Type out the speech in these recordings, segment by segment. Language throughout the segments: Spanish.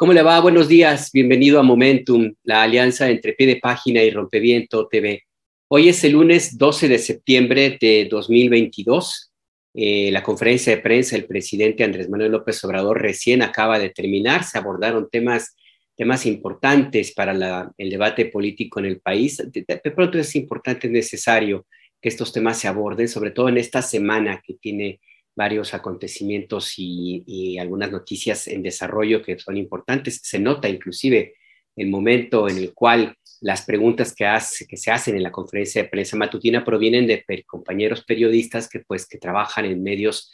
¿Cómo le va? Buenos días. Bienvenido a Momentum, la alianza entre pie de página y rompeviento TV. Hoy es el lunes 12 de septiembre de 2022. Eh, la conferencia de prensa del presidente Andrés Manuel López Obrador recién acaba de terminar. Se abordaron temas, temas importantes para el debate político en el país. De, de pronto es importante, es necesario que estos temas se aborden, sobre todo en esta semana que tiene varios acontecimientos y, algunas noticias en desarrollo que son importantes. Se nota inclusive el momento en el cual las preguntas que, hace, que se hacen en la conferencia de prensa matutina provienen de compañeros periodistas que, pues, que trabajan en medios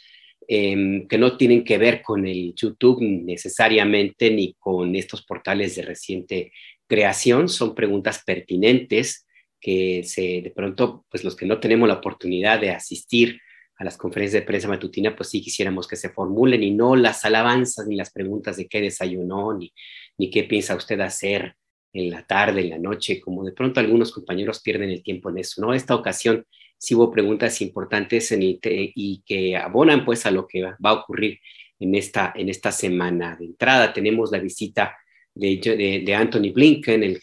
em, que no tienen que ver con el YouTube necesariamente ni con estos portales de reciente creación. Son preguntas pertinentes que se, de pronto, pues los que no tenemos la oportunidad de asistir a las conferencias de prensa matutina, pues sí quisiéramos que se formulen y no las alabanzas ni las preguntas de qué desayunó, ni, ni qué piensa usted hacer en la tarde, en la noche, como de pronto algunos compañeros pierden el tiempo en eso, ¿no? Esta ocasión sí hubo preguntas importantes en y que abonan pues a lo que va a ocurrir en esta, en esta semana. De entrada tenemos la visita de, Anthony Blinken, el,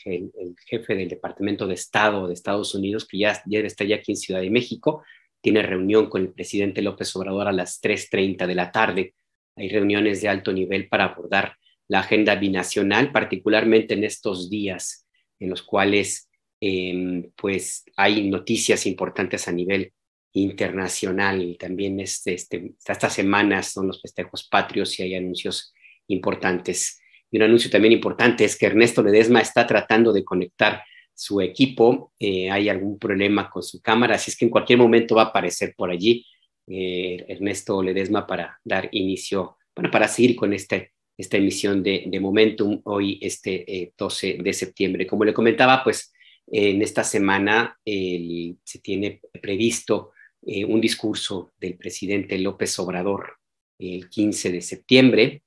jefe del Departamento de Estado de Estados Unidos, que ya, ya está ya aquí en Ciudad de México, tiene reunión con el presidente López Obrador a las 3.30 de la tarde. Hay reuniones de alto nivel para abordar la agenda binacional, particularmente en estos días en los cuales em, pues hay noticias importantes a nivel internacional y también este, este, estas semanas son los festejos patrios y hay anuncios importantes. Y un anuncio también importante es que Ernesto Ledesma está tratando de conectar su equipo, eh, hay algún problema con su cámara, así es que en cualquier momento va a aparecer por allí eh, Ernesto Ledesma para dar inicio, bueno, para seguir con este, esta emisión de, de Momentum hoy, este 12 eh, de septiembre. Como le comentaba, pues en esta semana se tiene previsto un discurso del presidente López Obrador el 15 de septiembre,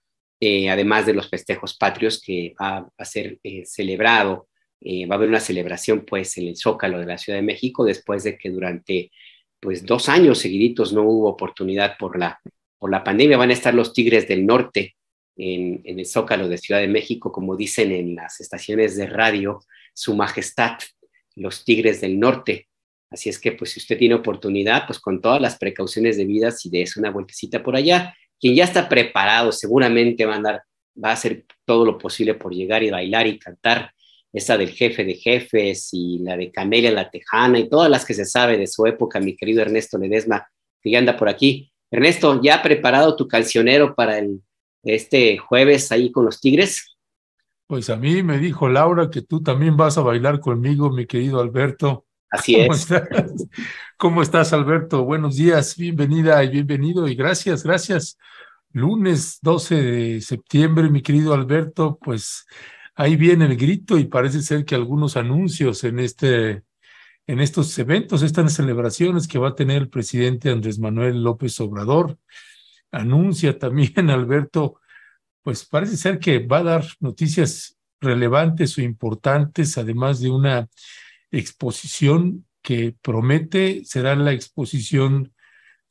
además de los festejos patrios que va a ser celebrado eh, va a haber una celebración pues en el Zócalo de la Ciudad de México después de que durante pues dos años seguiditos no hubo oportunidad por la, por la pandemia. Van a estar los Tigres del Norte en, el Zócalo de Ciudad de México, como dicen en las estaciones de radio, Su Majestad, los Tigres del Norte. Así es que pues si usted tiene oportunidad, pues con todas las precauciones debidas y si de una vueltecita por allá, quien ya está preparado seguramente va a andar, va a hacer todo lo posible por llegar y bailar y cantar esa del jefe de jefes y la de Camelia la Tejana y todas las que se sabe de su época, mi querido Ernesto Ledesma, que ya anda por aquí. Ernesto, ¿ya ha preparado tu cancionero para el, este jueves ahí con los Tigres? Pues a mí me dijo Laura que tú también vas a bailar conmigo, mi querido Alberto. Así es. ¿Cómo estás, Alberto? Buenos días, bienvenida y bienvenido y gracias, gracias. Lunes 12 de septiembre, mi querido Alberto, pues ahí viene el grito y parece ser que algunos anuncios en, este, en estos eventos, estas celebraciones que va a tener el presidente Andrés Manuel López Obrador. Anuncia también Alberto, pues parece ser que va a dar noticias relevantes o importantes, además de una exposición que promete será la exposición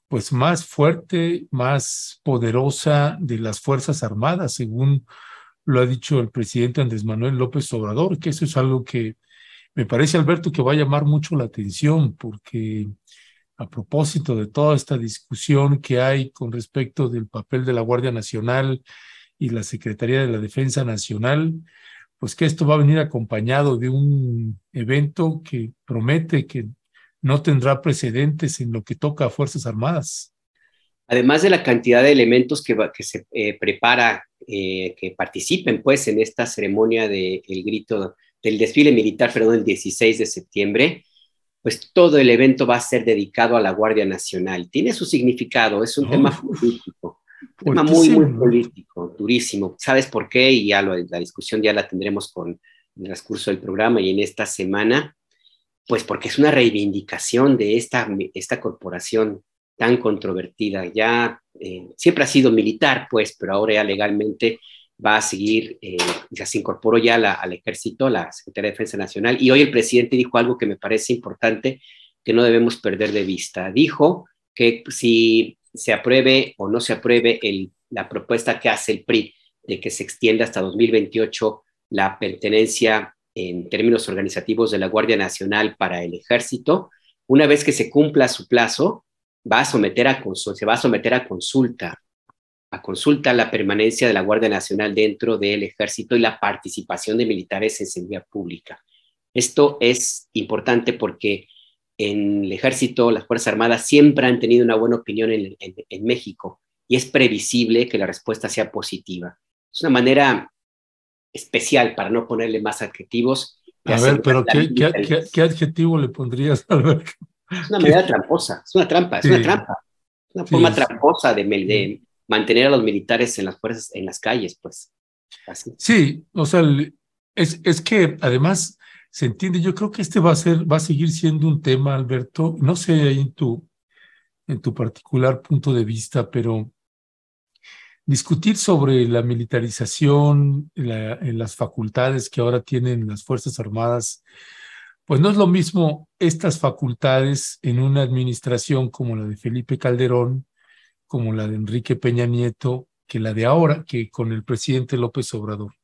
pues más fuerte, más poderosa de las Fuerzas Armadas, según lo ha dicho el presidente Andrés Manuel López Obrador, que eso es algo que me parece, Alberto, que va a llamar mucho la atención, porque a propósito de toda esta discusión que hay con respecto del papel de la Guardia Nacional y la Secretaría de la Defensa Nacional, pues que esto va a venir acompañado de un evento que promete que no tendrá precedentes en lo que toca a Fuerzas Armadas además de la cantidad de elementos que, se eh, prepara, eh, que participen pues en esta ceremonia del grito del desfile militar, perdón, el 16 de septiembre, pues todo el evento va a ser dedicado a la Guardia Nacional. Tiene su significado, es un tema político, un tema muy, muy político, durísimo. ¿Sabes por qué? Y ya la discusión ya la tendremos con el transcurso del programa y en esta semana, pues porque es una reivindicación de esta, esta corporación tan controvertida ya. Eh, siempre ha sido militar, pues, pero ahora ya legalmente va a seguir, eh, ya se incorporó ya al ejército, la Secretaría de Defensa Nacional, y hoy el presidente dijo algo que me parece importante que no debemos perder de vista. Dijo que si se apruebe o no se apruebe el, la propuesta que hace el PRI de que se extienda hasta 2028 la pertenencia en términos organizativos de la Guardia Nacional para el ejército, una vez que se cumpla su plazo, va a someter a se va a someter a consulta, a consulta la permanencia de la Guardia Nacional dentro del ejército y la participación de militares en seguridad pública. Esto es importante porque en el ejército, las Fuerzas Armadas siempre han tenido una buena opinión en, México y es previsible que la respuesta sea positiva. Es una manera especial para no ponerle más adjetivos. A ver, pero ¿qué, adjetivo le pondrías, Es una medida tramposa, es una trampa, es una trampa. Una forma tramposa de, mantener a los militares en las fuerzas, en las calles, pues. Sí, o sea, es, que además se entiende, yo creo que este va a ser, va a seguir siendo un tema, Alberto, no sé en tu, en tu particular punto de vista, pero discutir sobre la militarización, en las facultades que ahora tienen las Fuerzas Armadas, pues no es lo mismo estas facultades en una administración como la de Felipe Calderón, como la de Enrique Peña Nieto, que la de ahora, que con el presidente López Obrador.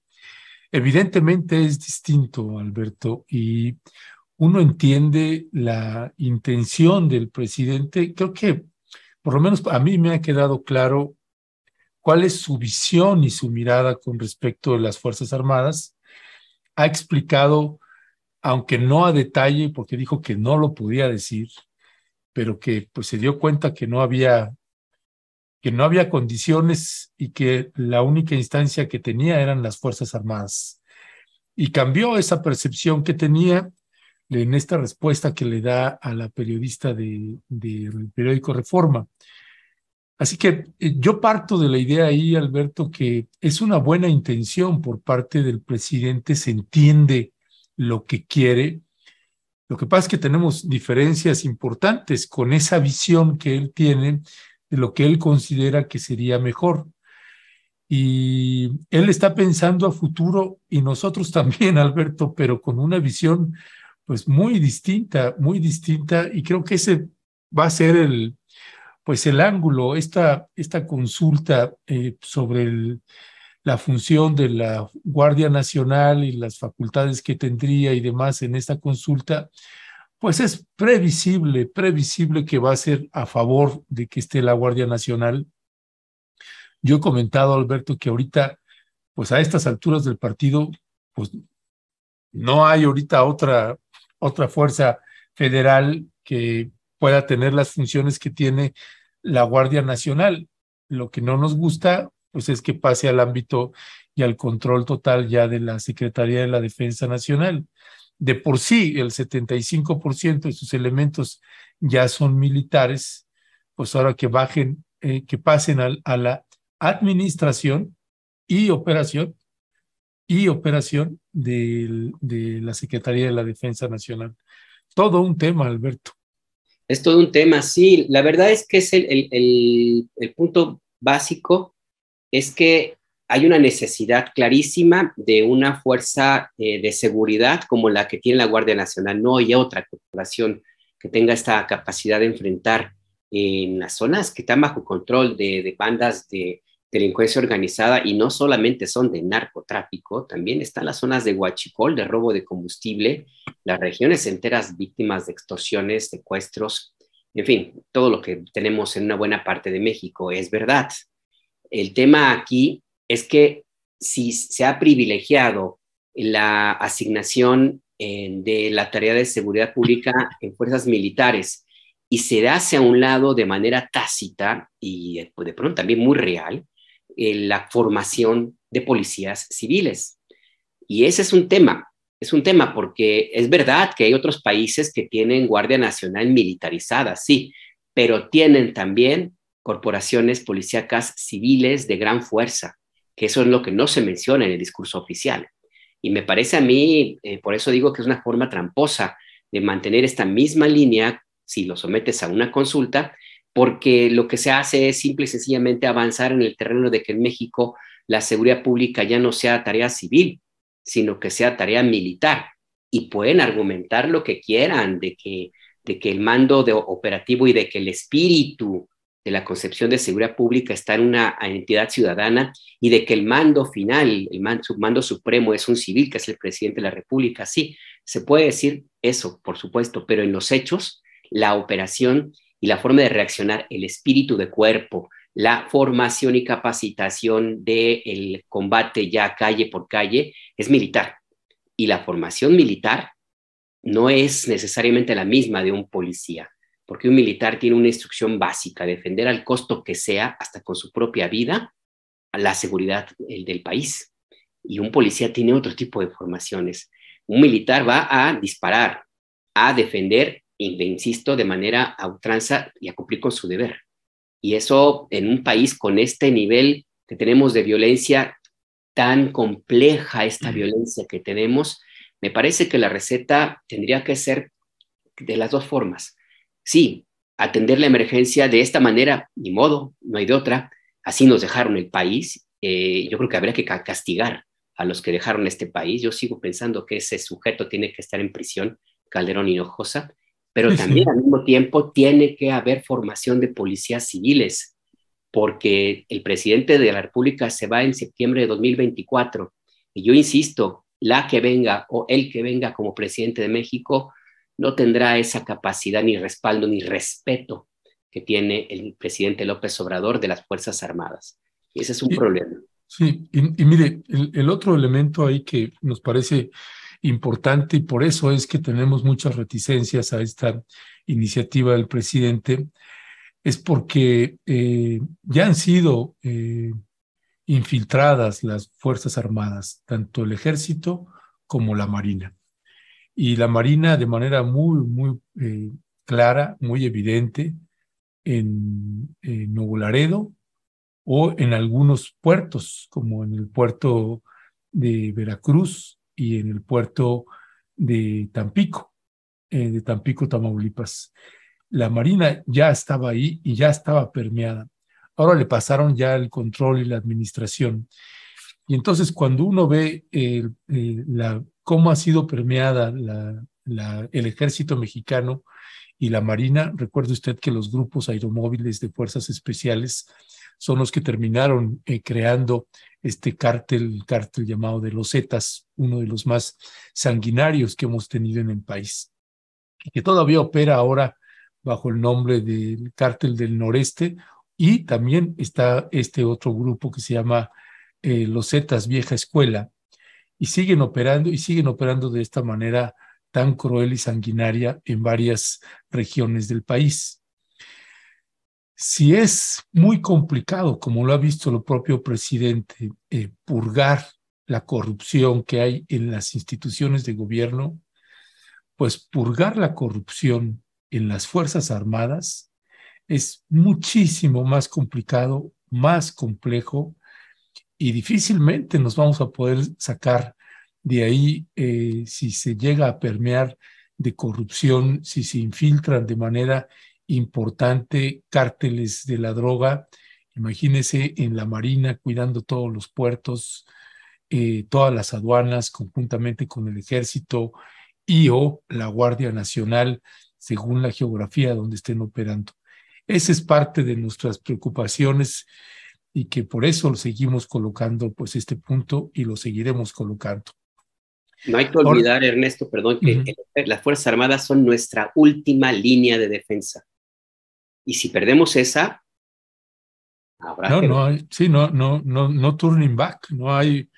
Evidentemente es distinto, Alberto, y uno entiende la intención del presidente. Creo que, por lo menos a mí me ha quedado claro cuál es su visión y su mirada con respecto de las Fuerzas Armadas. Ha explicado aunque no a detalle, porque dijo que no lo podía decir, pero que pues se dio cuenta que no había que no había condiciones y que la única instancia que tenía eran las Fuerzas Armadas. Y cambió esa percepción que tenía en esta respuesta que le da a la periodista del de, periódico Reforma. Así que eh, yo parto de la idea ahí, Alberto, que es una buena intención por parte del presidente, se entiende lo que quiere. Lo que pasa es que tenemos diferencias importantes con esa visión que él tiene de lo que él considera que sería mejor. Y él está pensando a futuro y nosotros también, Alberto, pero con una visión pues muy distinta, muy distinta. Y creo que ese va a ser el, pues el ángulo, esta, esta consulta eh, sobre el, la función de la Guardia Nacional y las facultades que tendría y demás en esta consulta, pues es previsible, previsible que va a ser a favor de que esté la Guardia Nacional. Yo he comentado, Alberto, que ahorita, pues a estas alturas del partido, pues no hay ahorita otra, otra fuerza federal que pueda tener las funciones que tiene la Guardia Nacional. Lo que no nos gusta pues es que pase al ámbito y al control total ya de la Secretaría de la Defensa Nacional. De por sí, el 75% de sus elementos ya son militares, pues ahora que bajen, eh, que pasen al, a la administración y operación y operación de, de la Secretaría de la Defensa Nacional. Todo un tema, Alberto. Es todo un tema, sí. La verdad es que es el punto básico es que hay una necesidad clarísima de una fuerza eh, de seguridad como la que tiene la Guardia Nacional. No hay otra corporación que tenga esta capacidad de enfrentar en las zonas que están bajo control de, de bandas de delincuencia organizada y no solamente son de narcotráfico, también están las zonas de huachicol, de robo de combustible, las regiones enteras víctimas de extorsiones, secuestros, en fin, todo lo que tenemos en una buena parte de México es verdad. El tema aquí es que si se ha privilegiado la asignación eh, de la tarea de seguridad pública en fuerzas militares y se hace a un lado de manera tácita y eh, pues, de pronto también muy real eh, la formación de policías civiles. Y ese es un tema, es un tema porque es verdad que hay otros países que tienen Guardia Nacional militarizada, sí, pero tienen también corporaciones policíacas civiles de gran fuerza, que eso es lo que no se menciona en el discurso oficial. Y me parece a mí, eh, por eso digo que es una forma tramposa de mantener esta misma línea si lo sometes a una consulta, porque lo que se hace es simple y sencillamente avanzar en el terreno de que en México la seguridad pública ya no sea tarea civil, sino que sea tarea militar. Y pueden argumentar lo que quieran de que, de que el mando de operativo y de que el espíritu de la concepción de seguridad pública está en una entidad ciudadana y de que el mando final, el mando, supremo es un civil, que es el presidente de la República. Sí, se puede decir eso, por supuesto, pero en los hechos, la operación y la forma de reaccionar, el espíritu de cuerpo, la formación y capacitación del el combate ya calle por calle es militar. Y la formación militar no es necesariamente la misma de un policía porque un militar tiene una instrucción básica, defender al costo que sea, hasta con su propia vida, la seguridad del país. Y un policía tiene otro tipo de formaciones. Un militar va a disparar, a defender, insisto, de manera a y a cumplir con su deber. Y eso en un país con este nivel que tenemos de violencia, tan compleja esta violencia que tenemos, me parece que la receta tendría que ser de las dos formas Sí, atender la emergencia de esta manera, ni modo, no hay de otra. Así nos dejaron el país. Eh, yo creo que habría que castigar a los que dejaron este país. Yo sigo pensando que ese sujeto tiene que estar en prisión, Calderón Hinojosa, pero también al mismo tiempo tiene que haber formación de policías civiles, porque el presidente de la República se va en septiembre de 2024. Y yo insisto, la que venga o el que venga como presidente de México no tendrá esa capacidad ni respaldo ni respeto que tiene el presidente López Obrador de las Fuerzas Armadas. Y ese es un problema. Sí, y, mire, el, otro elemento ahí que nos parece importante y por eso es que tenemos muchas reticencias a esta iniciativa del presidente, es porque eh, ya han sido eh, infiltradas las Fuerzas Armadas, tanto el ejército como la Marina y la Marina de manera muy, muy eh, clara, muy evidente en, en Nuevo o en algunos puertos, como en el puerto de Veracruz y en el puerto de Tampico, eh, de Tampico, Tamaulipas. La Marina ya estaba ahí y ya estaba permeada. Ahora le pasaron ya el control y la administración. Y entonces cuando uno ve eh, la, cómo ha sido permeada el ejército mexicano y la Marina. Recuerde usted que los grupos aeromóviles de fuerzas especiales son los que terminaron eh, creando este cártel, el cártel llamado de los Zetas, uno de los más sanguinarios que hemos tenido en el país, y que todavía opera ahora bajo el nombre del cártel del noreste, y también está este otro grupo que se llama eh, los Zetas Vieja Escuela, y siguen operando y siguen operando de esta manera tan cruel y sanguinaria en varias regiones del país. Si es muy complicado, como lo ha visto el propio presidente, eh, purgar la corrupción que hay en las instituciones de gobierno, pues purgar la corrupción en las Fuerzas Armadas es muchísimo más complicado, más complejo y difícilmente nos vamos a poder sacar de ahí eh, si se llega a permear de corrupción, si se infiltran de manera importante cárteles de la droga. Imagínense en la Marina cuidando todos los puertos, eh, todas las aduanas conjuntamente con el ejército y o la Guardia Nacional según la geografía donde estén operando. Esa es parte de nuestras preocupaciones y que por eso lo seguimos colocando pues este punto y lo seguiremos colocando. No hay que olvidar, Ernesto, perdón, que las Fuerzas Armadas son nuestra última línea de defensa. Y si perdemos esa, habrá no, no, sí, no, no, no, no turning back, no hay,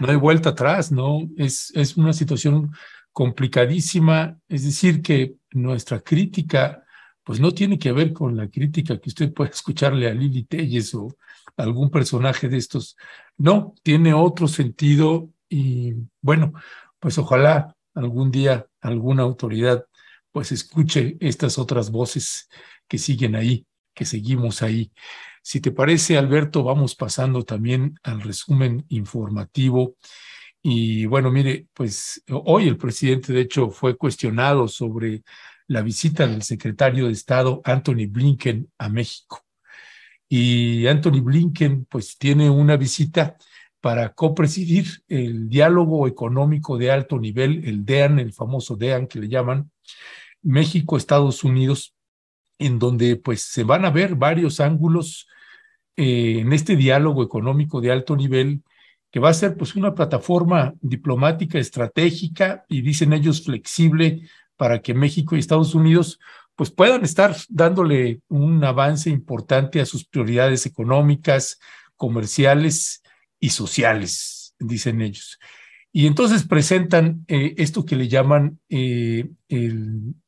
no hay vuelta atrás, no, es, es una situación complicadísima, es decir, que nuestra crítica, pues no tiene que ver con la crítica que usted puede escucharle a Lili Telles o, algún personaje de estos. No, tiene otro sentido y bueno, pues ojalá algún día alguna autoridad pues escuche estas otras voces que siguen ahí, que seguimos ahí. Si te parece, Alberto, vamos pasando también al resumen informativo. Y bueno, mire, pues hoy el presidente de hecho fue cuestionado sobre la visita del secretario de Estado Anthony Blinken a México y Anthony Blinken pues tiene una visita para copresidir el diálogo económico de alto nivel, el DEAN, el famoso DEAN que le llaman, México, Estados Unidos, en donde pues se van a ver varios ángulos eh, en este diálogo económico de alto nivel que va a ser pues una plataforma diplomática estratégica y dicen ellos flexible para que México y Estados Unidos pues puedan estar dándole un avance importante a sus prioridades económicas, comerciales y sociales, dicen ellos. Y entonces presentan eh, esto que le llaman eh,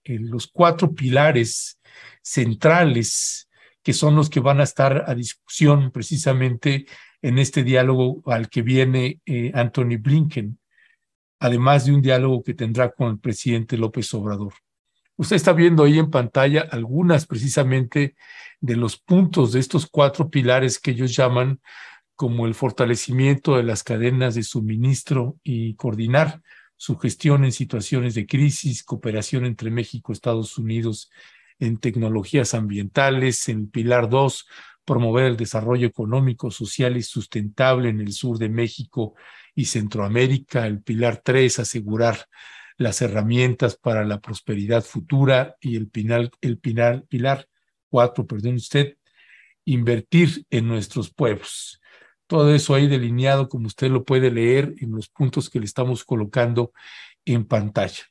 los cuatro pilares centrales, que son los que van a estar a discusión precisamente en este diálogo al que viene eh, Anthony Blinken, además de un diálogo que tendrá con el presidente López Obrador. Usted está viendo ahí en pantalla algunas precisamente de los puntos de estos cuatro pilares que ellos llaman como el fortalecimiento de las cadenas de suministro y coordinar su gestión en situaciones de crisis, cooperación entre México y Estados Unidos en tecnologías ambientales, en pilar 2, promover el desarrollo económico, social y sustentable en el sur de México y Centroamérica, el pilar 3, asegurar las herramientas para la prosperidad futura y el, el pilar, pilar cuatro, perdón usted, invertir en nuestros pueblos. Todo eso ahí delineado, como usted lo puede leer en los puntos que le estamos colocando en pantalla.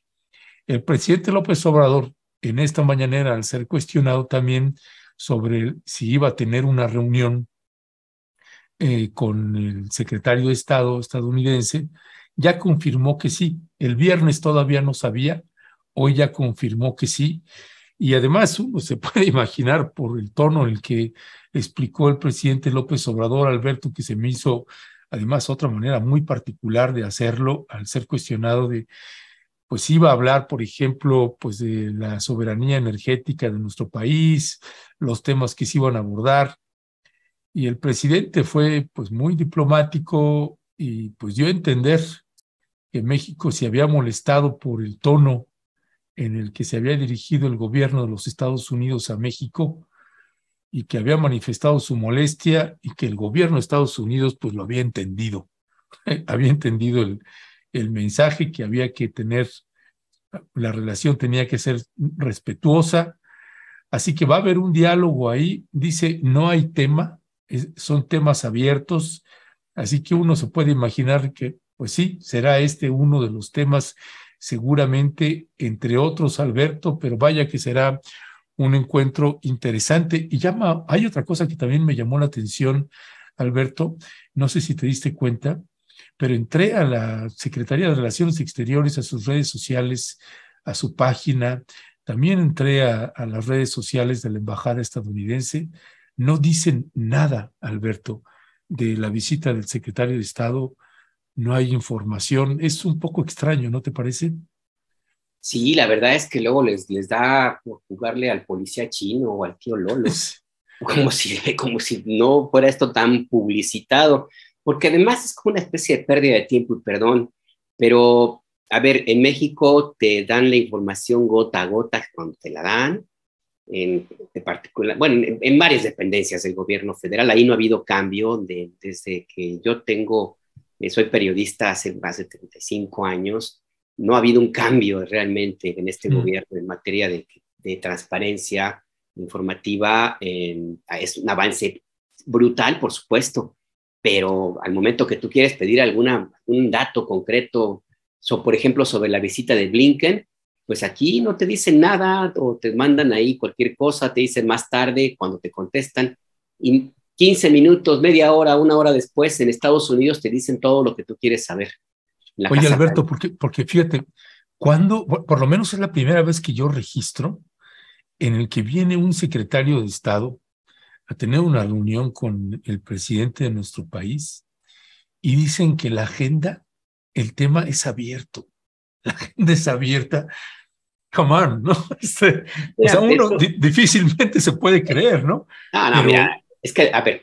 El presidente López Obrador, en esta mañanera, al ser cuestionado también sobre si iba a tener una reunión eh, con el secretario de Estado estadounidense, ya confirmó que sí. El viernes todavía no sabía, hoy ya confirmó que sí. Y además uno se puede imaginar por el tono en el que explicó el presidente López Obrador, Alberto, que se me hizo además otra manera muy particular de hacerlo al ser cuestionado de, pues iba a hablar, por ejemplo, pues de la soberanía energética de nuestro país, los temas que se iban a abordar. Y el presidente fue pues muy diplomático y pues dio a entender México se había molestado por el tono en el que se había dirigido el gobierno de los Estados Unidos a México y que había manifestado su molestia y que el gobierno de Estados Unidos pues lo había entendido, había entendido el, el mensaje que había que tener, la relación tenía que ser respetuosa, así que va a haber un diálogo ahí, dice, no hay tema, son temas abiertos, así que uno se puede imaginar que pues sí, será este uno de los temas seguramente, entre otros, Alberto, pero vaya que será un encuentro interesante. Y llama, hay otra cosa que también me llamó la atención, Alberto, no sé si te diste cuenta, pero entré a la Secretaría de Relaciones Exteriores, a sus redes sociales, a su página, también entré a, las redes sociales de la Embajada estadounidense, no dicen nada, Alberto, de la visita del secretario de Estado no hay información. Es un poco extraño, ¿no te parece? Sí, la verdad es que luego les, les da por jugarle al policía chino o al tío Lolo, como si, como si no fuera esto tan publicitado, porque además es como una especie de pérdida de tiempo y perdón, pero a ver, en México te dan la información gota a gota cuando te la dan, en, particular, bueno, en, varias dependencias del gobierno federal, ahí no ha habido cambio desde que yo tengo eh, soy periodista hace más de 35 años, no ha habido un cambio realmente en este mm. gobierno en materia de, transparencia informativa, es un avance brutal, por supuesto, pero al momento que tú quieres pedir alguna, un dato concreto, por ejemplo, sobre la visita de Blinken, pues aquí no te dicen nada o te mandan ahí cualquier cosa, te dicen más tarde cuando te contestan. Y 15 minutos, media hora, una hora después, en Estados Unidos te dicen todo lo que tú quieres saber. Oye, Alberto, porque, fíjate, cuando, por lo menos es la primera vez que yo registro en el que viene un secretario de Estado a tener una reunión con el presidente de nuestro país y dicen que la agenda, el tema es abierto. La agenda es abierta. Come on, ¿no? Este, o sea, uno difícilmente se puede creer, ¿no? No, no, mira, es que, a ver,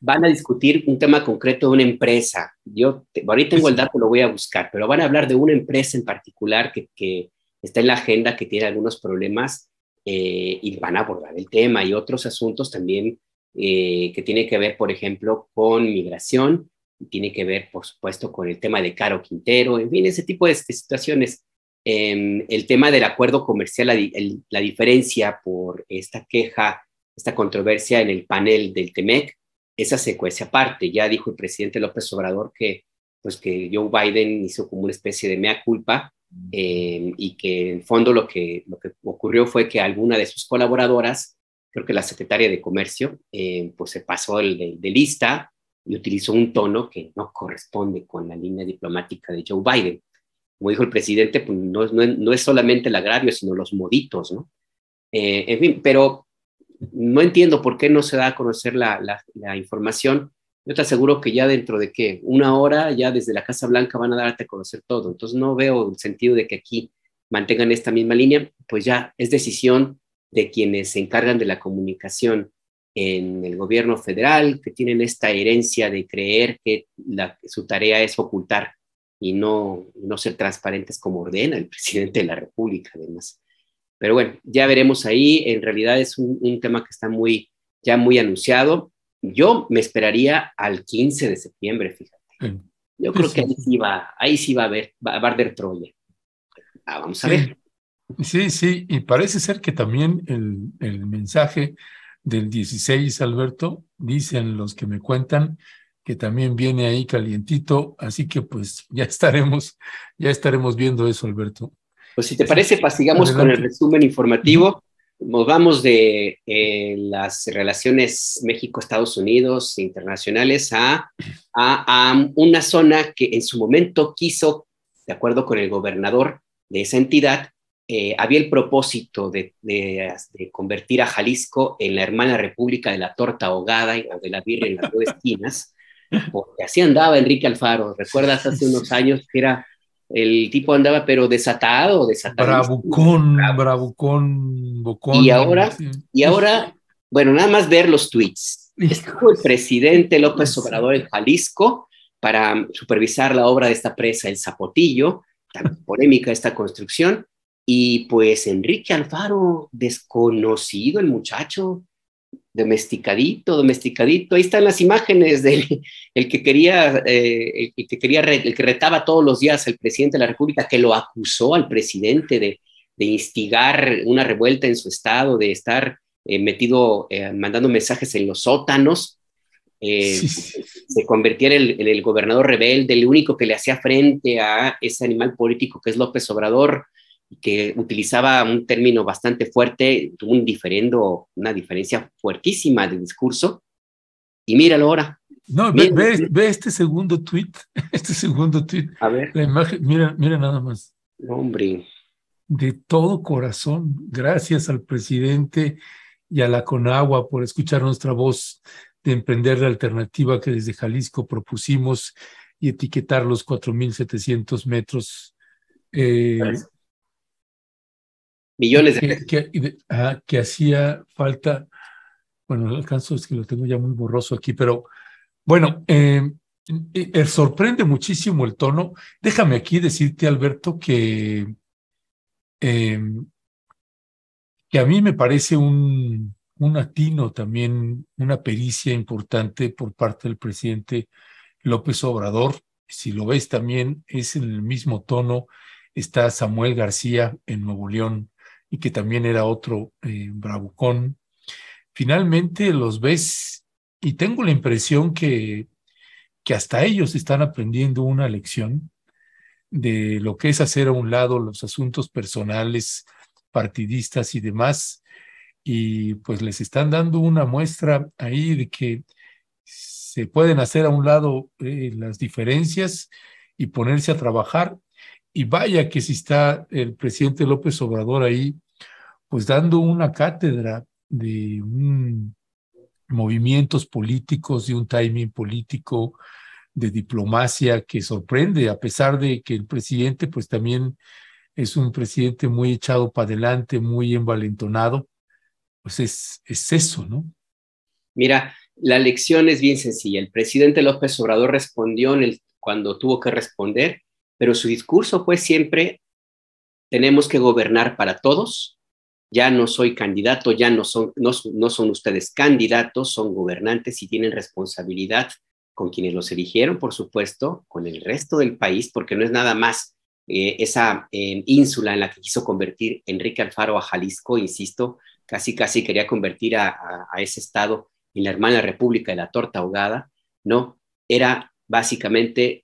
van a discutir un tema concreto de una empresa. Yo ahorita tengo el dato, lo voy a buscar, pero van a hablar de una empresa en particular que, está en la agenda, que tiene algunos problemas eh, y van a abordar el tema y otros asuntos también eh, que tienen que ver, por ejemplo, con migración, tiene que ver, por supuesto, con el tema de Caro Quintero, en fin, ese tipo de, este, situaciones. Em, el tema del acuerdo comercial, la diferencia por esta queja esta controversia en el panel del TEMEC, esa secuencia aparte. Ya dijo el presidente López Obrador que, pues que Joe Biden hizo como una especie de mea culpa eh, y que en fondo lo que, lo que ocurrió fue que alguna de sus colaboradoras, creo que la secretaria de Comercio, eh, pues se pasó el, de, lista y utilizó un tono que no corresponde con la línea diplomática de Joe Biden. Como dijo el presidente, pues no, no, es solamente el agravio, sino los moditos, ¿no? Eh, en fin, pero no entiendo por qué no se da a conocer la, información. Yo te aseguro que ya dentro de qué, una hora, ya desde la Casa Blanca van a darte a conocer todo. Entonces no veo el sentido de que aquí mantengan esta misma línea, pues ya es decisión de quienes se encargan de la comunicación en el gobierno federal, que tienen esta herencia de creer que su tarea es ocultar y no, no ser transparentes como ordena el presidente de la República, además. Pero bueno, ya veremos ahí. En realidad es un, tema que está muy, ya muy anunciado. Yo me esperaría al 15 de septiembre, fíjate. Yo creo que ahí sí va, ahí sí va a haber, va a haber Troya. Ah, vamos a ver. Sí, sí, y parece ser que también el, mensaje del 16, Alberto, dicen los que me cuentan que también viene ahí calientito, así que pues ya estaremos, ya estaremos viendo eso, Alberto. Pues si te parece, pasigamos con el resumen informativo. Nos vamos de eh, las relaciones México-Estados Unidos internacionales a, a, una zona que en su momento quiso, de acuerdo con el gobernador de esa entidad, eh, había el propósito de, de, convertir a Jalisco en la hermana república de la torta ahogada y de la birra en las dos esquinas, porque así andaba Enrique Alfaro. ¿Recuerdas hace unos años que era el tipo andaba pero desatado, desatado. Bravucón, bravucón, bocón. Y ahora, y ahora, bueno, nada más ver los tweets. Estuvo el presidente López Obrador en Jalisco para supervisar la obra de esta presa, el Zapotillo, tan polémica esta construcción. Y pues Enrique Alfaro, desconocido el muchacho, domesticadito, domesticadito. Ahí están las imágenes del el que quería, eh, el que quería, el que retaba todos los días al presidente de la República, que lo acusó al presidente de, instigar una revuelta en su estado, de estar eh, metido, eh, mandando mensajes en los sótanos. se convirtiera en el, gobernador rebelde, el único que le hacía frente a ese animal político que es López Obrador, que utilizaba un término bastante fuerte, tuvo un diferendo, una diferencia fuertísima de discurso. Y míralo ahora. No, ve, este segundo tweet, este segundo tweet. A ver. La imagen, mira, mira nada más. Hombre. De todo corazón, gracias al presidente y a la Conagua por escuchar nuestra voz de emprender la alternativa que desde Jalisco propusimos y etiquetar los 4.700 metros eh, millones de que, que, hacía falta, bueno, el alcanzo, es que lo tengo ya muy borroso aquí, pero bueno, eh, eh, sorprende muchísimo el tono. Déjame aquí decirte, Alberto, que, em, que a mí me parece un, un atino también, una pericia importante por parte del presidente López Obrador. Si lo ves también, es en el mismo tono. Está Samuel García en Nuevo León, y que también era otro eh, bravucón. Finalmente los ves y tengo la impresión que, que hasta ellos están aprendiendo una lección de lo que es hacer a un lado los asuntos personales, partidistas y demás, y pues les están dando una muestra ahí de que se pueden hacer a un lado eh, las diferencias y ponerse a trabajar y vaya que si está el presidente López Obrador ahí, pues dando una cátedra de movimientos políticos, de un timing político, de diplomacia que sorprende, a pesar de que el presidente pues también es un presidente muy echado para adelante, muy envalentonado, pues es, es eso, ¿no? Mira, la lección es bien sencilla. El presidente López Obrador respondió cuando tuvo que responder pero su discurso fue siempre, tenemos que gobernar para todos, ya no soy candidato, ya no son, no, son ustedes candidatos, son gobernantes y tienen responsabilidad con quienes los eligieron, por supuesto, con el resto del país, porque no es nada más eh, esa eh, ínsula en la que quiso convertir Enrique Alfaro a Jalisco, insisto, casi casi quería convertir a, a ese estado en la hermana república de la torta ahogada, no, era básicamente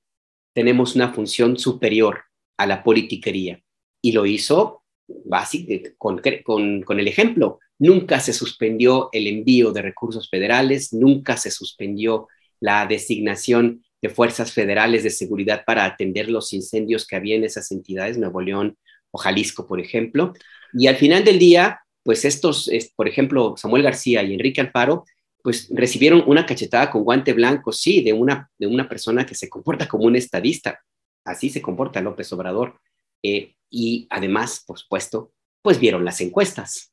tenemos una función superior a la politiquería. Y lo hizo básicamente eh, con, con el ejemplo. Nunca se suspendió el envío de recursos federales, nunca se suspendió la designación de fuerzas federales de seguridad para atender los incendios que había en esas entidades, Nuevo León o Jalisco, por ejemplo. Y al final del día, pues estos, por ejemplo, Samuel García y Enrique Alfaro, pues recibieron una cachetada con guante blanco, sí, de una, de una persona que se comporta como un estadista. Así se comporta López Obrador. Eh, y además, por supuesto, pues vieron las encuestas.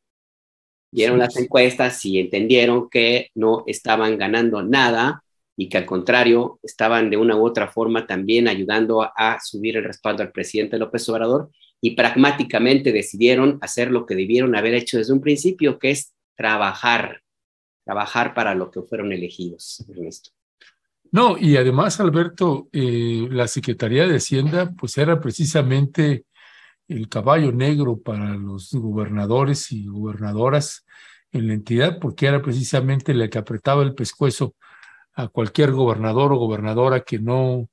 Vieron las encuestas y entendieron que no estaban ganando nada y que al contrario estaban de una u otra forma también ayudando a subir el respaldo al presidente López Obrador y pragmáticamente decidieron hacer lo que debieron haber hecho desde un principio, que es trabajar trabajar para lo que fueron elegidos, Ernesto. No, y además, Alberto, eh, la Secretaría de Hacienda, pues era precisamente el caballo negro para los gobernadores y gobernadoras en la entidad, porque era precisamente la que apretaba el pescuezo a cualquier gobernador o gobernadora que no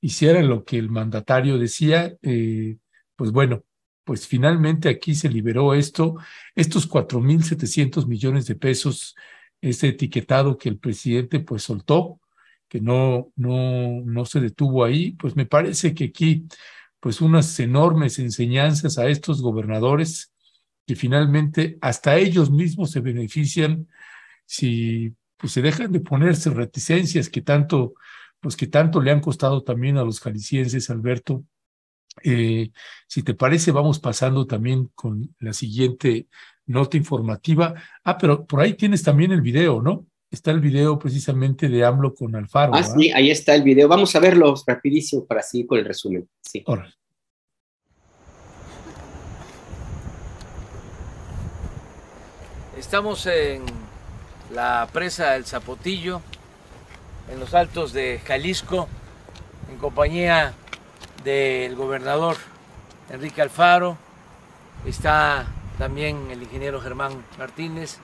hiciera lo que el mandatario decía. Eh, pues bueno, pues finalmente aquí se liberó esto, estos 4.700 millones de pesos ese etiquetado que el presidente pues soltó, que no, no, no se detuvo ahí, pues me parece que aquí pues unas enormes enseñanzas a estos gobernadores que finalmente hasta ellos mismos se benefician si pues se dejan de ponerse reticencias que tanto pues que tanto le han costado también a los jaliscienses Alberto eh, si te parece, vamos pasando también con la siguiente nota informativa. Ah, pero por ahí tienes también el video, ¿no? Está el video precisamente de AMLO con Alfaro. Ah, sí, ahí está el video. Vamos a verlo rapidísimo para seguir con el resumen. Sí. Estamos en la presa El Zapotillo, en los altos de Jalisco, en compañía del gobernador Enrique Alfaro, está también el ingeniero Germán Martínez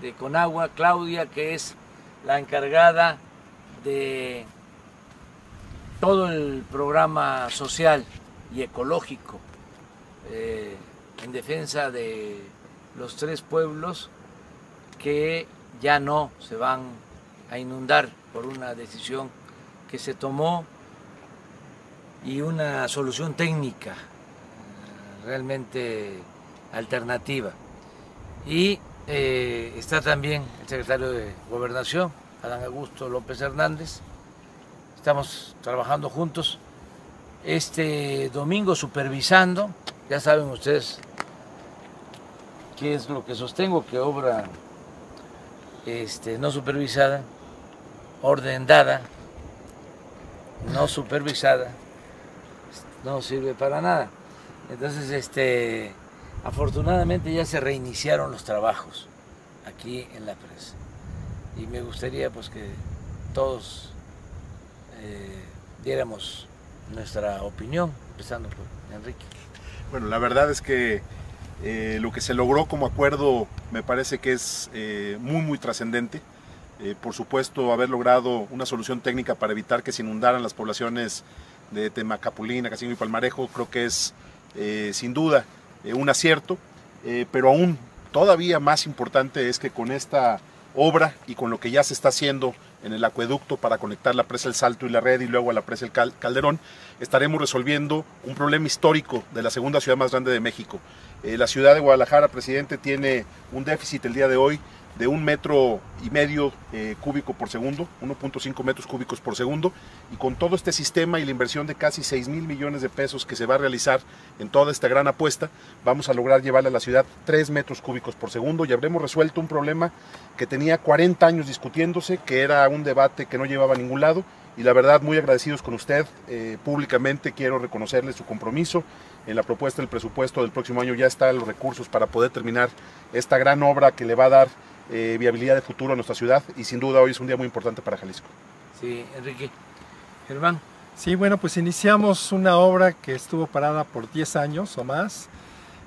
de Conagua, Claudia, que es la encargada de todo el programa social y ecológico eh, en defensa de los tres pueblos que ya no se van a inundar por una decisión que se tomó y una solución técnica realmente alternativa. Y eh, está también el secretario de Gobernación, Adán Augusto López Hernández. Estamos trabajando juntos. Este domingo supervisando, ya saben ustedes qué es lo que sostengo, que obra este, no supervisada, ordenada, no supervisada, no sirve para nada. Entonces, este, afortunadamente ya se reiniciaron los trabajos aquí en la presa. Y me gustaría pues que todos eh, diéramos nuestra opinión, empezando por Enrique. Bueno, la verdad es que eh, lo que se logró como acuerdo me parece que es eh, muy, muy trascendente. por supuesto, haber logrado una solución técnica para evitar que se inundaran las poblaciones de Capulina, Casino y Palmarejo, creo que es eh, sin duda eh, un acierto, eh, pero aún todavía más importante es que con esta obra y con lo que ya se está haciendo en el acueducto para conectar la presa El Salto y la red y luego a la presa El Calderón, estaremos resolviendo un problema histórico de la segunda ciudad más grande de México. la ciudad de Guadalajara, presidente, tiene un déficit el día de hoy de un metro y medio eh, cúbico por segundo, 1.5 metros cúbicos por segundo, y con todo este sistema y la inversión de casi 6 mil millones de pesos que se va a realizar en toda esta gran apuesta, vamos a lograr llevarle a la ciudad 3 metros cúbicos por segundo y habremos resuelto un problema que tenía 40 años discutiéndose, que era un debate que no llevaba a ningún lado, y la verdad muy agradecidos con usted. Eh, públicamente quiero reconocerle su compromiso. En la propuesta del presupuesto del próximo año ya están los recursos para poder terminar esta gran obra que le va a dar eh, viabilidad de futuro en nuestra ciudad y sin duda hoy es un día muy importante para Jalisco. Sí, Enrique. Germán. Sí, bueno, pues iniciamos una obra que estuvo parada por 10 años o más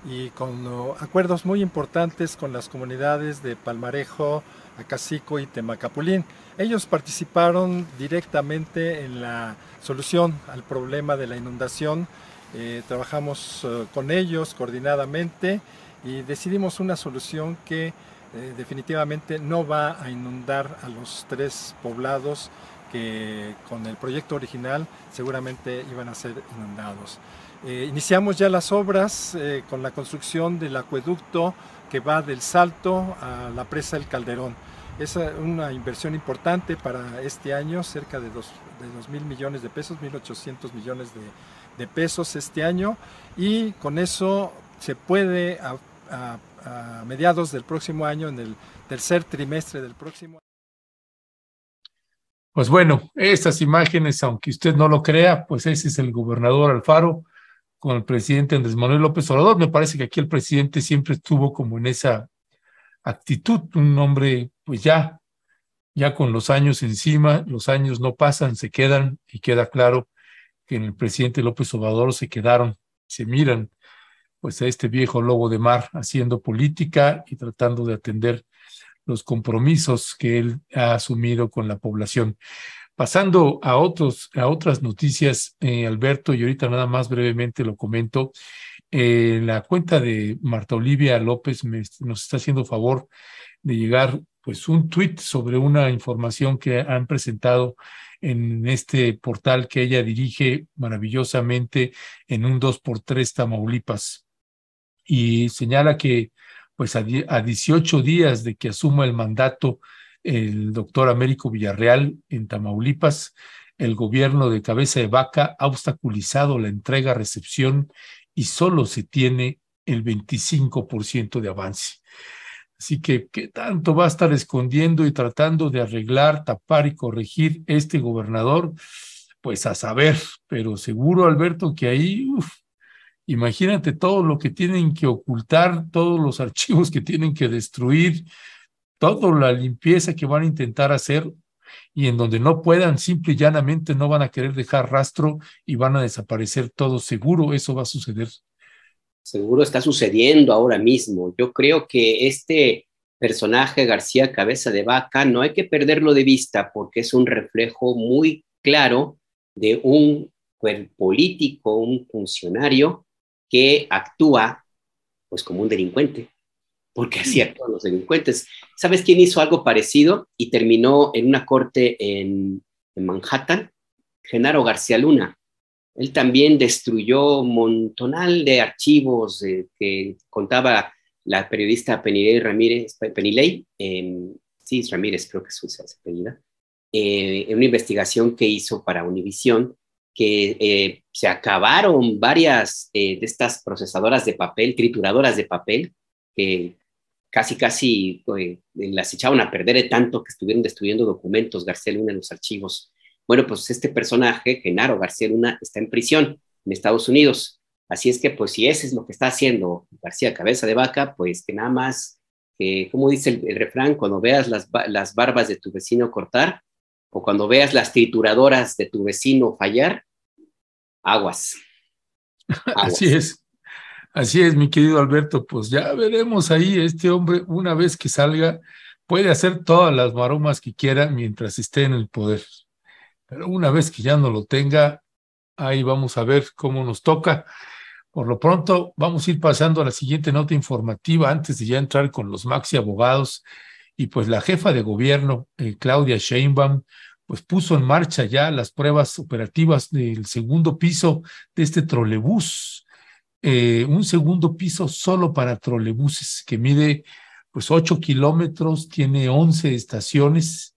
y con uh, acuerdos muy importantes con las comunidades de Palmarejo, Acacico y Temacapulín. Ellos participaron directamente en la solución al problema de la inundación. Eh, trabajamos uh, con ellos coordinadamente y decidimos una solución que eh, definitivamente no va a inundar a los tres poblados que con el proyecto original seguramente iban a ser inundados. Eh, iniciamos ya las obras eh, con la construcción del acueducto que va del Salto a la presa El Calderón. Es una inversión importante para este año, cerca de 2 mil millones de pesos, 1.800 millones de, pesos este año, y con eso se puede a, mediados del próximo año, en el tercer trimestre del próximo año. Pues bueno, estas imágenes, aunque usted no lo crea, pues ese es el gobernador Alfaro con el presidente Andrés Manuel López Obrador. Me parece que aquí el presidente siempre estuvo como en esa actitud, un hombre pues ya, ya con los años encima, los años no pasan, se quedan y queda claro que en el presidente López Obrador se quedaron, se miran pues a este viejo lobo de mar haciendo política y tratando de atender los compromisos que él ha asumido con la población. Pasando a, otros, a otras noticias, eh, Alberto, y ahorita nada más brevemente lo comento, eh, la cuenta de Marta Olivia López nos está haciendo favor de llegar pues un tweet sobre una información que han presentado en este portal que ella dirige maravillosamente en un 2x3 Tamaulipas y señala que pues a, 18 días de que asuma el mandato el doctor Américo Villarreal en Tamaulipas, el gobierno de cabeza de vaca ha obstaculizado la entrega-recepción y solo se tiene el 25% de avance. Así que, ¿qué tanto va a estar escondiendo y tratando de arreglar, tapar y corregir este gobernador? Pues a saber, pero seguro, Alberto, que ahí Imagínate todo lo que tienen que ocultar, todos los archivos que tienen que destruir, toda la limpieza que van a intentar hacer y en donde no puedan, simple y llanamente no van a querer dejar rastro y van a desaparecer todo. Seguro eso va a suceder. Seguro está sucediendo ahora mismo. Yo creo que este personaje García Cabeza de Vaca no hay que perderlo de vista porque es un reflejo muy claro de un político, un funcionario que actúa pues como un delincuente, porque así mm. actúan los delincuentes. ¿Sabes quién hizo algo parecido y terminó en una corte en, Manhattan? Genaro García Luna. Él también destruyó un montonal de archivos eh, que contaba la periodista Penilei Ramírez, Penilei, em, sí, Ramírez creo que es su apellida, eh, en una investigación que hizo para Univisión que eh, se acabaron varias eh, de estas procesadoras de papel, trituradoras de papel, que casi, casi eh, las echaban a perder de tanto que estuvieron destruyendo documentos, García Luna, en los archivos. Bueno, pues este personaje, Genaro García Luna, está en prisión en Estados Unidos. Así es que, pues, si ese es lo que está haciendo García Cabeza de Vaca, pues que nada más, como dice el, el, refrán, cuando veas las, las barbas de tu vecino cortar, o cuando veas las trituradoras de tu vecino fallar, aguas. Así es. Así es, mi querido Alberto, pues ya veremos ahí, este hombre, una vez que salga, puede hacer todas las maromas que quiera mientras esté en el poder. Pero una vez que ya no lo tenga, ahí vamos a ver cómo nos toca. Por lo pronto, vamos a ir pasando a la siguiente nota informativa antes de ya entrar con los maxi abogados y pues la jefa de gobierno, eh, Claudia Sheinbaum, pues puso en marcha ya las pruebas operativas del segundo piso de este trolebús, eh, un segundo piso solo para trolebuses que mide pues 8 kilómetros, tiene 11 estaciones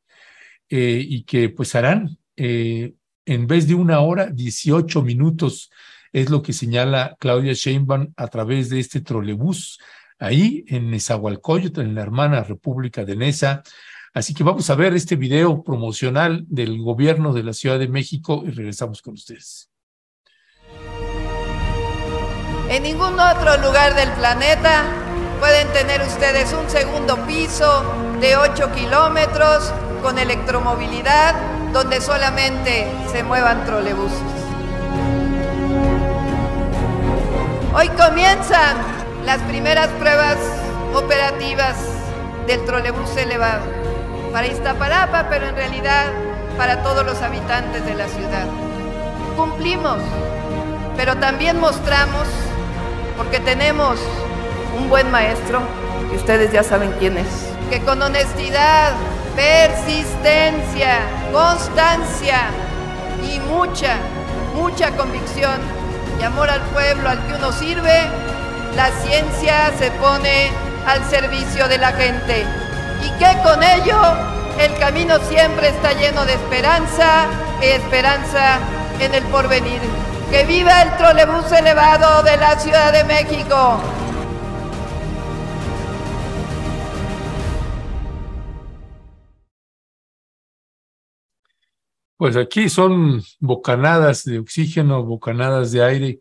eh, y que pues harán en vez de una hora, 18 minutos, es lo que señala Claudia Sheinbaum a través de este trolebús ahí en Nezahualcóyotl, en la hermana República de Neza. Así que vamos a ver este video promocional del gobierno de la Ciudad de México y regresamos con ustedes. En ningún otro lugar del planeta pueden tener ustedes un segundo piso de 8 kilómetros con electromovilidad donde solamente se muevan trolebuses. Hoy comienzan las primeras pruebas operativas del trolebús elevado para Iztapalapa, pero en realidad para todos los habitantes de la ciudad. Cumplimos, pero también mostramos, porque tenemos un buen maestro, y ustedes ya saben quién es, que con honestidad, persistencia, constancia y mucha, mucha convicción y amor al pueblo al que uno sirve, la ciencia se pone al servicio de la gente y que con ello el camino siempre está lleno de esperanza y esperanza en el porvenir. ¡Que viva el trolebús elevado de la Ciudad de México! Pues aquí son bocanadas de oxígeno, bocanadas de aire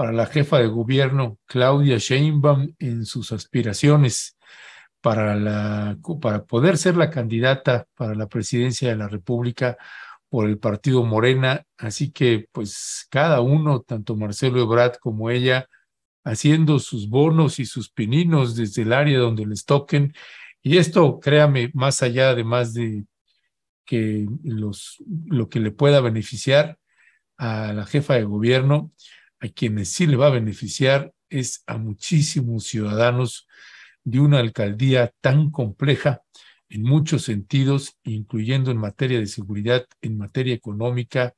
para la jefa de gobierno Claudia Sheinbaum en sus aspiraciones para, la, para poder ser la candidata para la presidencia de la República por el partido Morena. Así que pues cada uno, tanto Marcelo Ebrard como ella, haciendo sus bonos y sus pininos desde el área donde les toquen. Y esto, créame, más allá además de que los, lo que le pueda beneficiar a la jefa de gobierno, a quienes sí le va a beneficiar es a muchísimos ciudadanos de una alcaldía tan compleja en muchos sentidos, incluyendo en materia de seguridad, en materia económica,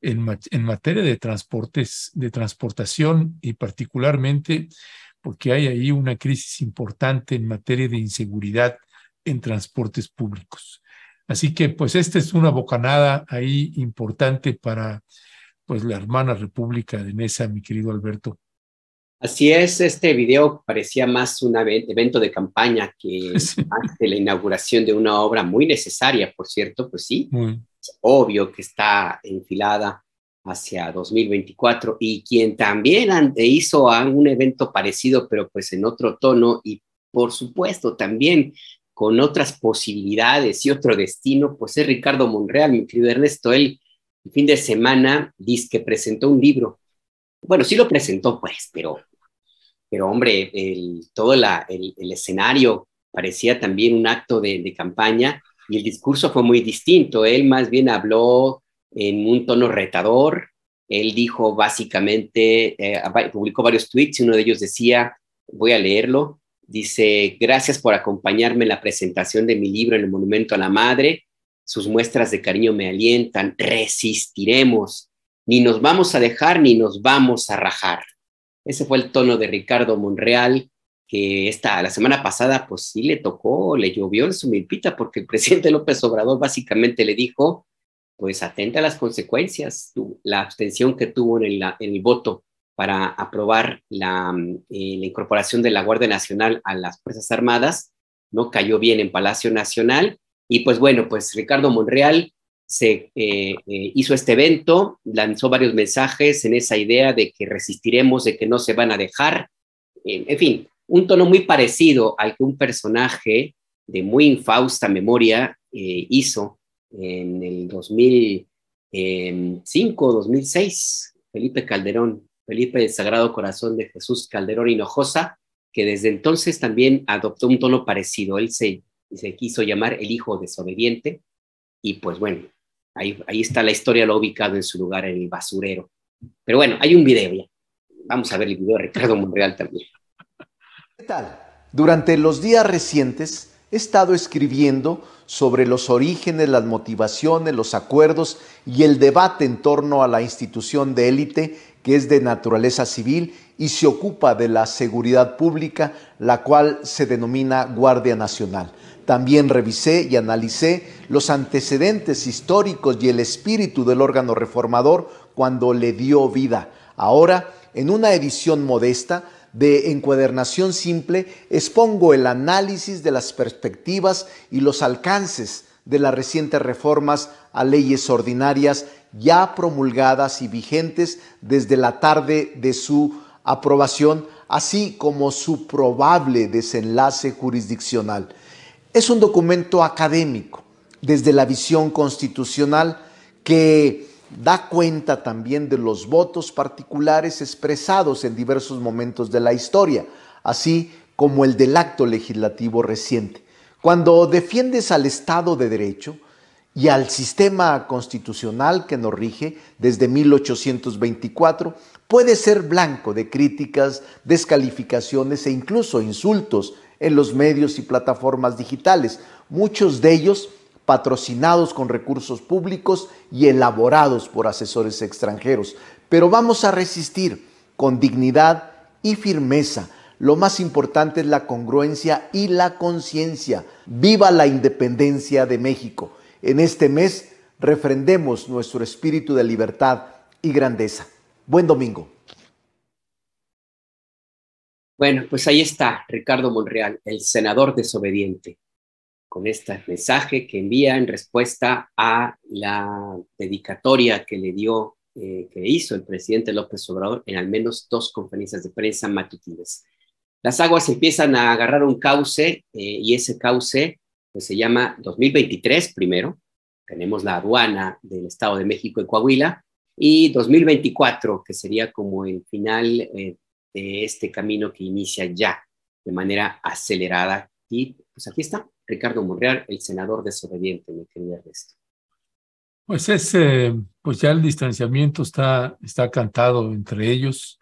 en, materia de transportes, de transportación y particularmente porque hay ahí una crisis importante en materia de inseguridad en transportes públicos. Así que pues esta es una bocanada ahí importante para pues la hermana república de Nesa, mi querido Alberto. Así es, este video parecía más un evento de campaña que es de la inauguración de una obra muy necesaria, por cierto, pues sí, es obvio que está enfilada hacia 2024 y quien también hizo un evento parecido, pero pues en otro tono y por supuesto también con otras posibilidades y otro destino, pues es Ricardo Monreal, mi querido Ernesto, él fin de semana, dice que presentó un libro. Bueno, sí lo presentó, pues, pero, pero hombre, todo el, escenario parecía también un acto de, campaña y el discurso fue muy distinto. Él más bien habló en un tono retador. Él dijo básicamente, eh, publicó varios tweets y uno de ellos decía, voy a leerlo, dice, gracias por acompañarme en la presentación de mi libro en el Monumento a la Madre sus muestras de cariño me alientan, resistiremos, ni nos vamos a dejar ni nos vamos a rajar. Ese fue el tono de Ricardo Monreal, que esta, la semana pasada pues sí le tocó, le llovió en su milpita, porque el presidente López Obrador básicamente le dijo, pues atenta a las consecuencias, la abstención que tuvo en el, voto para aprobar eh, la incorporación de la Guardia Nacional a las Fuerzas Armadas, no cayó bien en Palacio Nacional y pues bueno, pues Ricardo Monreal se eh, eh, hizo este evento, lanzó varios mensajes en esa idea de que resistiremos, de que no se van a dejar, eh, en fin, un tono muy parecido al que un personaje de muy infausta memoria hizo en el 2005, 2006, em, Felipe Calderón, Felipe del Sagrado Corazón de Jesús Calderón Hinojosa, que desde entonces también adoptó un tono parecido. Él se y se quiso llamar el hijo desobediente. Y pues bueno, ahí, está la historia, lo ha ubicado en su lugar, en el basurero. Pero bueno, hay un video ya. Vamos a ver el video de Ricardo Monreal también. ¿Qué tal? Durante los días recientes he estado escribiendo sobre los orígenes, las motivaciones, los acuerdos y el debate en torno a la institución de élite que es de naturaleza civil y se ocupa de la seguridad pública, la cual se denomina Guardia Nacional. También revisé y analicé los antecedentes históricos y el espíritu del órgano reformador cuando le dio vida. Ahora, en una edición modesta de encuadernación simple, expongo el análisis de las perspectivas y los alcances de las recientes reformas a leyes ordinarias ya promulgadas y vigentes desde la tarde de su aprobación, así como su probable desenlace jurisdiccional. Es un documento académico desde la visión constitucional que da cuenta también de los votos particulares expresados en diversos momentos de la historia, así como el del acto legislativo reciente. Cuando defiendes al Estado de Derecho y al sistema constitucional que nos rige desde 1824, puede ser blanco de críticas, descalificaciones e incluso insultos en los medios y plataformas digitales, muchos de ellos patrocinados con recursos públicos y elaborados por asesores extranjeros. Pero vamos a resistir con dignidad y firmeza. Lo más importante es la congruencia y la conciencia. Viva la independencia de México. En este mes refrendemos nuestro espíritu de libertad y grandeza. Buen domingo. Bueno, pues ahí está Ricardo Monreal, el senador desobediente, con este mensaje que envía en respuesta a la dedicatoria que le dio, eh, que hizo el presidente López Obrador en al menos dos conferencias de prensa matutinas. Las aguas empiezan a agarrar un cauce eh, y ese cauce pues, se llama 2023 primero. Tenemos la aduana del Estado de México en Coahuila y 2024, que sería como el final eh, de este camino que inicia ya de manera acelerada. Y pues aquí está Ricardo Monreal, el senador desobediente, mi querida Ernesto. Pues es, eh, pues ya el distanciamiento está, está cantado entre ellos.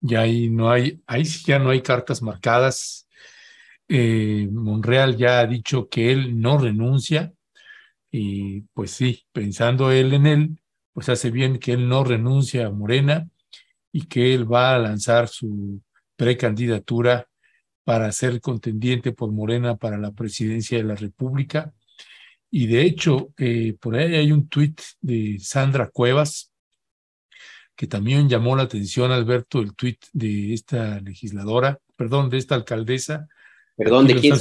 y ahí no hay, ahí ya no hay cartas marcadas. Eh, Monreal ya ha dicho que él no renuncia y pues sí, pensando él en él, pues hace bien que él no renuncia a Morena y que él va a lanzar su precandidatura para ser contendiente por Morena para la presidencia de la República. Y de hecho, eh, por ahí hay un tuit de Sandra Cuevas, que también llamó la atención, Alberto, el tuit de esta legisladora, perdón, de esta alcaldesa. Perdón, ¿de quién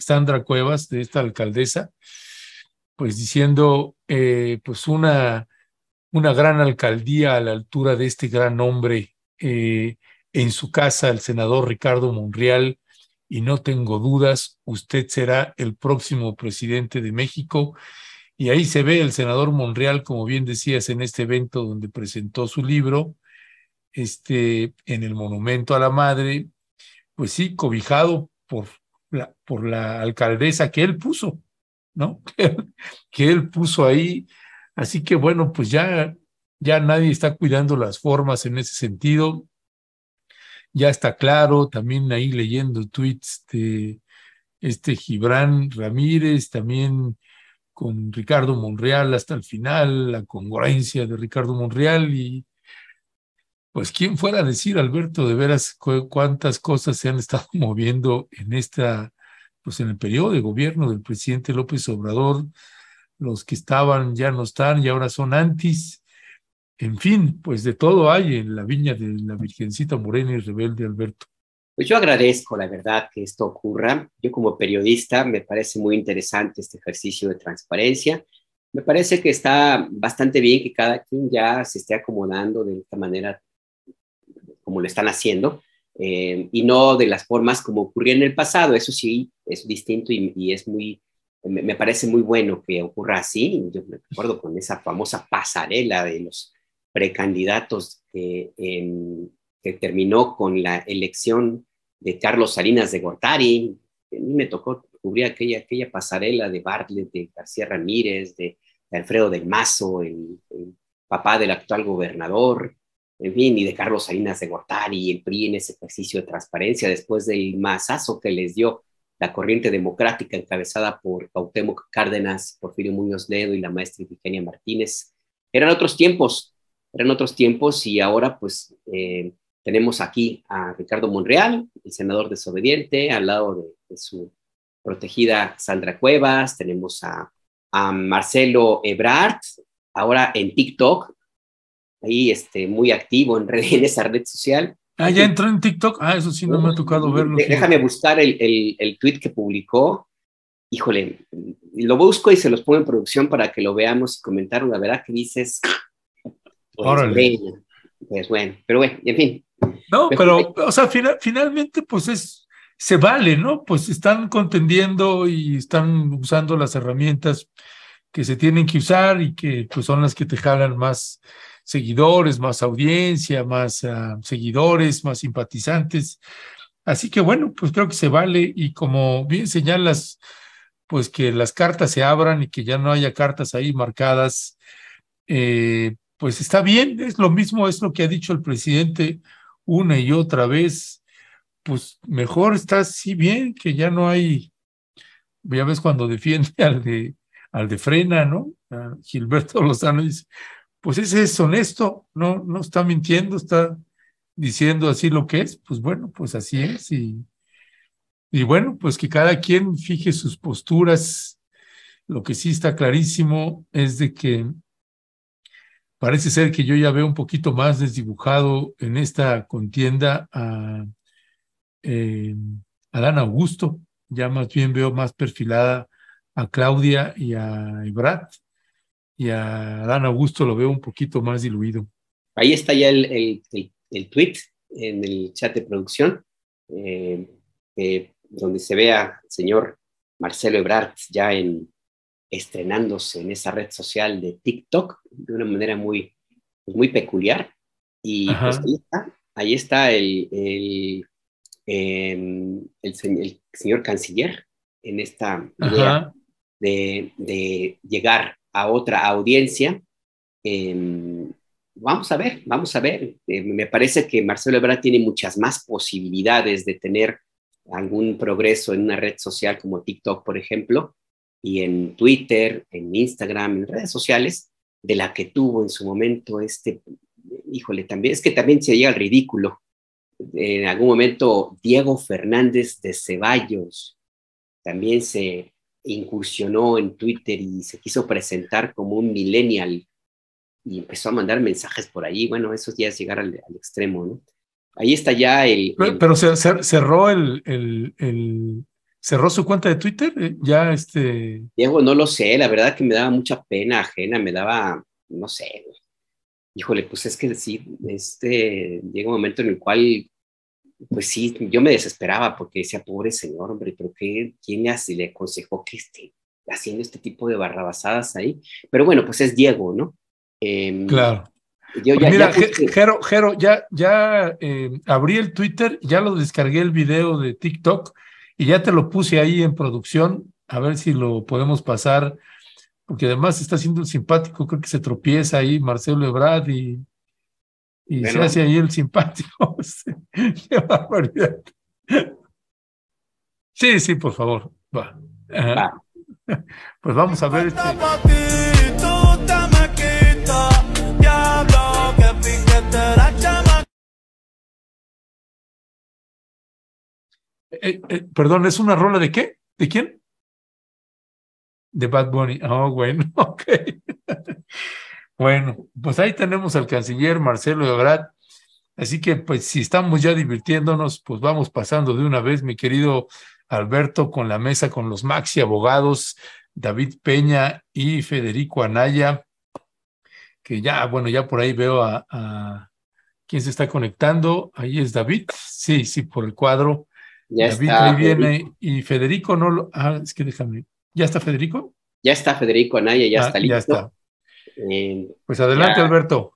Sandra Cuevas, de esta alcaldesa, pues diciendo, eh, pues una una gran alcaldía a la altura de este gran hombre eh, en su casa, el senador Ricardo Monreal, y no tengo dudas, usted será el próximo presidente de México. Y ahí se ve el senador Monreal, como bien decías, en este evento donde presentó su libro, este, en el Monumento a la Madre, pues sí, cobijado por la, por la alcaldesa que él puso, ¿no? que él puso ahí Así que bueno, pues ya, ya nadie está cuidando las formas en ese sentido. Ya está claro, también ahí leyendo tweets de este Gibran Ramírez, también con Ricardo Monreal hasta el final, la congruencia de Ricardo Monreal y pues quién fuera a decir, Alberto, de veras cuántas cosas se han estado moviendo en esta, pues en el periodo de gobierno del presidente López Obrador, los que estaban ya no están y ahora son antis. En fin, pues de todo hay en la viña de la Virgencita Morena y Rebelde Alberto. Pues yo agradezco, la verdad, que esto ocurra. Yo como periodista me parece muy interesante este ejercicio de transparencia. Me parece que está bastante bien que cada quien ya se esté acomodando de esta manera como lo están haciendo eh, y no de las formas como ocurría en el pasado. Eso sí, es distinto y es muy me, parece muy bueno que ocurra así. Yo me acuerdo con esa famosa pasarela de los precandidatos que, em, que terminó con la elección de Carlos Salinas de Gortari. A mí me tocó cubrir aquella, aquella pasarela de Bartlett, de García Ramírez, de, Alfredo del Mazo, el, papá del actual gobernador, en fin, y de Carlos Salinas de Gortari, el PRI en ese ejercicio de transparencia después del masazo que les dio la corriente democrática encabezada por Cuauhtémoc Cárdenas, Porfirio Muñoz Ledo y la maestra Ifigenia Martínez. Eran otros tiempos, eran otros tiempos y ahora pues eh, tenemos aquí a Ricardo Monreal, el senador desobediente, al lado de, su protegida Sandra Cuevas, tenemos a, Marcelo Ebrard, ahora en TikTok, ahí este, muy activo en, redes en esa red social, Ah, ya entró en TikTok. Ah, eso sí, no me ha tocado verlo. Déjame buscar el, el, tweet que publicó. Híjole, lo busco y se los pongo en producción para que lo veamos y comentaron. La verdad que dices. Pues, Órale. Pues bueno, pero bueno, en fin. No, pero, o sea, finalmente, pues es. Se vale, ¿no? Pues están contendiendo y están usando las herramientas que se tienen que usar y que pues son las que te jalan más seguidores, más audiencia, más ah, seguidores, más simpatizantes. Así que bueno, pues creo que se vale y como bien señalas, pues que las cartas se abran y que ya no haya cartas ahí marcadas, eh, pues está bien, es lo mismo, es lo que ha dicho el presidente una y otra vez, pues mejor está así bien, que ya no hay, ya ves cuando defiende al de, al de frena, ¿no? Ah, Gilberto Lozano dice, pues ese es honesto, no, no está mintiendo, está diciendo así lo que es, pues bueno, pues así es. Y, y bueno, pues que cada quien fije sus posturas. Lo que sí está clarísimo es de que parece ser que yo ya veo un poquito más desdibujado en esta contienda a eh, Adán Augusto, ya más bien veo más perfilada a Claudia y a Ibrat y a Dan Augusto lo veo un poquito más diluido. Ahí está ya el, tweet en el chat de producción, eh, donde se ve al señor Marcelo Ebrard ya estrenándose en esa red social de TikTok de una manera muy, pues, muy peculiar. Y pues, ahí está, el, em, el, señor canciller en esta idea de, de, llegar a otra audiencia. Em, vamos a ver, vamos a ver. Eh, me parece que Marcelo Ebrard tiene muchas más posibilidades de tener algún progreso en una red social como TikTok, por ejemplo, y en Twitter, en Instagram, en redes sociales, de la que tuvo en su momento este, híjole, también, es que también se llega al ridículo. En algún momento, Diego Fernández de Ceballos también se incursionó en Twitter y se quiso presentar como un millennial y empezó a mandar mensajes por ahí. Bueno, eso ya es llegar al, extremo, ¿no? Ahí está ya el... Pero, cerró el, el, ¿Cerró su cuenta de Twitter? Eh, ya este... Diego, no lo sé, la verdad que me daba mucha pena ajena, me daba, no sé, híjole, pues es que sí, este llega un momento en el cual pues sí, yo me desesperaba porque decía, pobre señor, hombre, pero qué, ¿quién así le aconsejó que esté haciendo este tipo de barrabasadas ahí? Pero bueno, pues es Diego, ¿no? Em, claro. Pues mira, Jero, Jero, ya, em, abrí el Twitter, ya lo descargué el video de TikTok y ya te lo puse ahí en producción, a ver si lo podemos pasar, porque además está siendo simpático, creo que se tropieza ahí Marcelo Ebrard y y se hace ahí el simpático. Sí, sí, por favor. Va. Pues vamos a ver. Eh, eh, perdón, ¿es una rola de qué? ¿De quién? De Bad Bunny. Oh, bueno, ok. Bueno, pues ahí tenemos al canciller Marcelo Ebrard. Así que, pues, si estamos ya divirtiéndonos, pues vamos pasando de una vez, mi querido Alberto, con la mesa con los maxi abogados, David Peña y Federico Anaya, que ya, bueno, ya por ahí veo a, quién se está conectando. Ahí es David, sí, sí, por el cuadro. Ya David ahí viene y Federico no lo. Ah, es que déjame. ¿Ya está Federico? Ya está Federico Anaya, ya ah, está listo. Ya está pues adelante, Alberto.